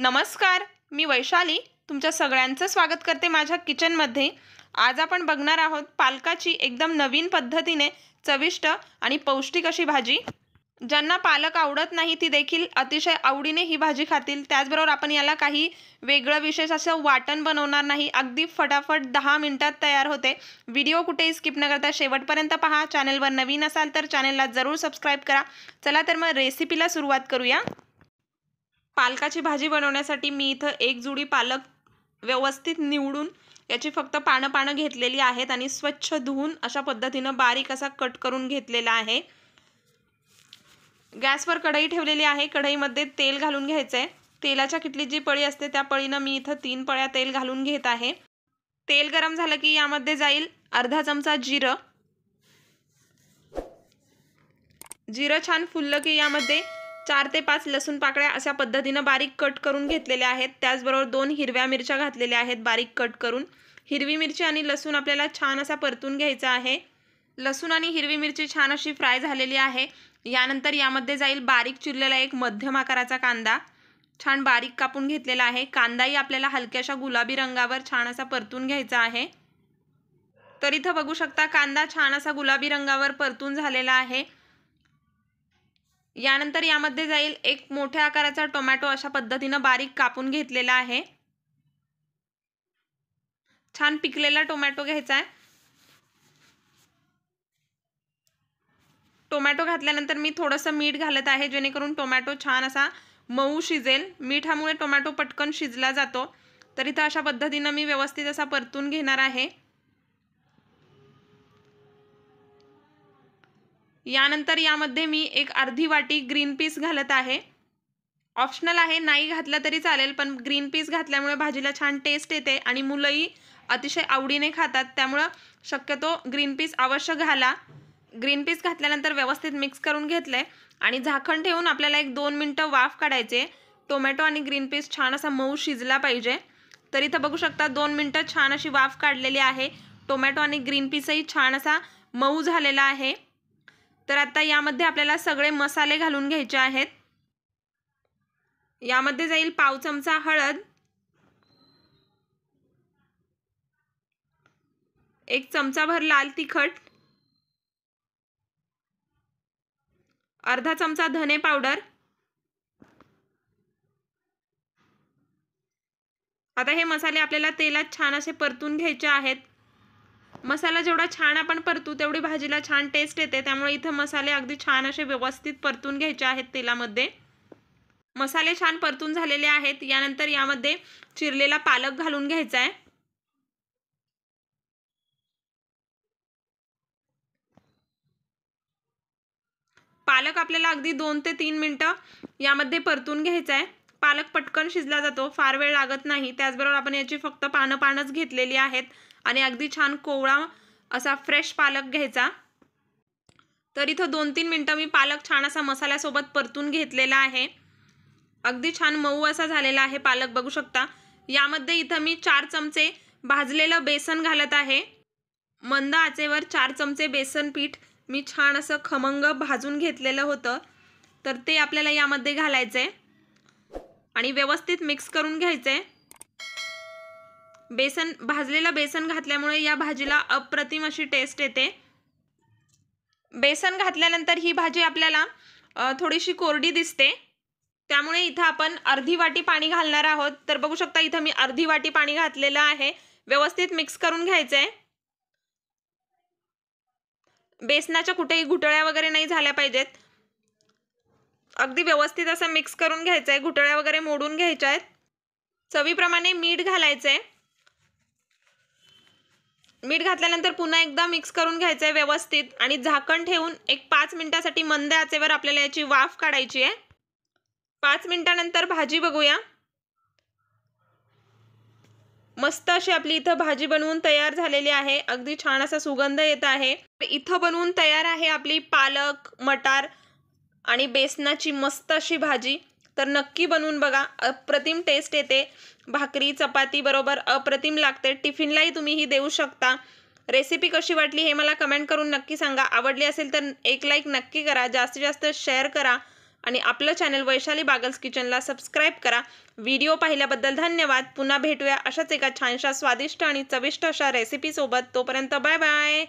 नमस्कार मी वैशाली तुमच्या सगळ्यांचं स्वागत करते माझ्या किचनमध्ये आज आपण बघणार आहोत पालकाची एकदम नवीन पद्धतीने चविष्ट आणि पौष्टिक अशी भाजी ज्यांना पालक आवडत नाही ती देखील अतिशय आवडीने ही भाजी खातील त्याचबरोबर आपण याला काही वेगळं विशेष असं वाटण बनवणार नाही अगदी फटाफट दहा मिनटात तयार होते व्हिडिओ कुठेही स्किप न करता शेवटपर्यंत पहा चॅनलवर नवीन असाल तर चॅनलला जरूर सबस्क्राईब करा चला तर मग रेसिपीला सुरुवात करूया पालकाची भाजी बनवण्यासाठी मी इथं एक जुडी पालक व्यवस्थित निवडून याची फक्त पानं पानं घेतलेली आहेत आणि स्वच्छ धुवून अशा पद्धतीनं बारीक असा कट करून घेतलेला आहे गॅसवर कढई ठेवलेली आहे कढईमध्ये तेल घालून घ्यायचं आहे तेलाच्या किटलीत जी पळी असते त्या पळीनं मी इथं तीन पळ्या तेल घालून घेत आहे तेल गरम झालं की यामध्ये जाईल अर्धा चमचा जिरं जिरं छान फुललं की यामध्ये चार ते पाच लसूण पाकळ्या अशा पद्धतीनं बारीक कट करून घेतलेल्या आहेत त्याचबरोबर दोन हिरव्या मिरच्या घातलेल्या आहेत बारीक कट करून हिरवी मिरची आणि लसूण आपल्याला छान असा परतून घ्यायचा आहे लसूण आणि हिरवी मिरची छान अशी फ्राय झालेली आहे यानंतर यामध्ये जाईल बारीक चिरलेला एक मध्यम आकाराचा कांदा छान बारीक कापून घेतलेला आहे कांदाही आपल्याला हलक्याशा गुलाबी रंगावर छान असा परतून घ्यायचा आहे तर इथं बघू शकता कांदा छान असा गुलाबी रंगावर परतून झालेला आहे यानंतर यामध्ये जाईल एक मोठ्या आकाराचा टोमॅटो अशा पद्धतीनं बारीक कापून घेतलेला आहे छान पिकलेला टोमॅटो घ्यायचा आहे टोमॅटो घातल्यानंतर मी थोडंसं मीठ घालत आहे जेणेकरून टोमॅटो छान असा मऊ शिजेल मीठामुळे टोमॅटो पटकन शिजला जातो तर इथं अशा पद्धतीनं मी व्यवस्थित असा परतून घेणार आहे यानंतर यामध्ये मी एक अर्धी वाटी ग्रीन पीस घालत आहे ऑप्शनल आहे नाही घातलं तरी चालेल पण ग्रीन पीस घातल्यामुळे भाजीला छान टेस्ट येते आणि मुलंही अतिशय आवडीने खातात त्यामुळं शक्यतो ग्रीन पीस अवश्य घाला ग्रीन पीस घातल्यानंतर व्यवस्थित मिक्स करून घेतलं आहे आणि झाकण ठेवून आपल्याला एक दोन मिनटं वाफ काढायचे टोमॅटो आणि ग्रीन पीस छान असा मऊ शिजला पाहिजे तर इथं बघू शकता दोन मिनटं छान अशी वाफ काढलेली आहे टोमॅटो आणि ग्रीन पीसही छान असा मऊ झालेला आहे तर आता यामध्ये आपल्याला सगळे मसाले घालून घ्यायचे आहेत यामध्ये जाईल पाव चमचा हळद एक चमचाभर लाल तिखट अर्धा चमचा धने पावडर आता हे मसाले आपल्याला तेलात छान असे परतून घ्यायचे आहेत मसाला जेवढा छान आपण परतू तेवढी भाजीला छान टेस्ट येते त्यामुळे इथे मसाले अगदी छान असे व्यवस्थित परतून घ्यायचे आहेत तेलामध्ये मसाले छान परतून झालेले आहेत यानंतर यामध्ये चिरलेला पालक घालून घ्यायचा आहे पालक आपल्याला अगदी दोन ते तीन मिनटं यामध्ये परतून घ्यायचा आहे पालक पटकन शिजला जातो फार वेळ लागत नाही त्याचबरोबर आपण याची फक्त पानं पानच घेतलेली आहेत आणि अगदी छान कोवळा असा फ्रेश पालक घ्यायचा तर इथं दोन तीन मिनटं मी पालक छान असा मसाल्यासोबत परतून घेतलेला आहे अगदी छान मऊ असा झालेला आहे पालक बघू शकता यामध्ये इथं मी चार चमचे भाजलेलं बेसन घालत आहे मंद आचेवर चार चमचे बेसन पीठ मी छान असं खमंग भाजून घेतलेलं होतं तर ते आपल्याला यामध्ये घालायचं आहे आणि व्यवस्थित मिक्स करून घ्यायचं आहे बेसन भाजलेलं बेसन घातल्यामुळे या भाजीला अप्रतिम अशी टेस्ट येते बेसन घातल्यानंतर ही भाजी आपल्याला थोडीशी कोरडी दिसते त्यामुळे इथं आपण अर्धी वाटी पाणी घालणार आहोत तर बघू शकता इथं मी अर्धी वाटी पाणी घातलेलं आहे व्यवस्थित मिक्स करून घ्यायचं आहे बेसनाच्या कुठेही घुटळ्या वगैरे नाही झाल्या पाहिजेत अगदी व्यवस्थित असं मिक्स करून घ्यायचं आहे घुटळ्या वगैरे मोडून घ्यायच्या आहेत चवीप्रमाणे मीठ घालायचं आहे मीठ घातल्यानंतर पुन्हा एकदा मिक्स करून घ्यायचं आहे व्यवस्थित आणि झाकण ठेवून एक पाच मिनटासाठी मंद आचेवर आपल्याला याची वाफ काढायची आहे पाच मिनटानंतर भाजी बघूया मस्त अशी आपली इथं भाजी बनवून तयार झालेली आहे अगदी छान असा सुगंध येत आहे इथं बनवून तयार आहे आपली पालक मटार आणि बेसनाची मस्त अशी भाजी तर नक्की बनवून बघा अप्रतिम टेस्ट येते भाकरी चपाती बरोबर अप्रतिम लागते टिफिनलाही तुम्ही ही देऊ शकता रेसिपी कशी वाटली हे मला कमेंट करून नक्की सांगा आवडली असेल तर एक लाईक नक्की करा जास्तीत जास्त शेअर करा आणि आपलं चॅनल वैशाली बागल्स किचनला सबस्क्राईब करा व्हिडिओ पाहिल्याबद्दल धन्यवाद पुन्हा भेटूया अशाच एका छानशा स्वादिष्ट आणि चविष्ट अशा रेसिपीसोबत तोपर्यंत बाय बाय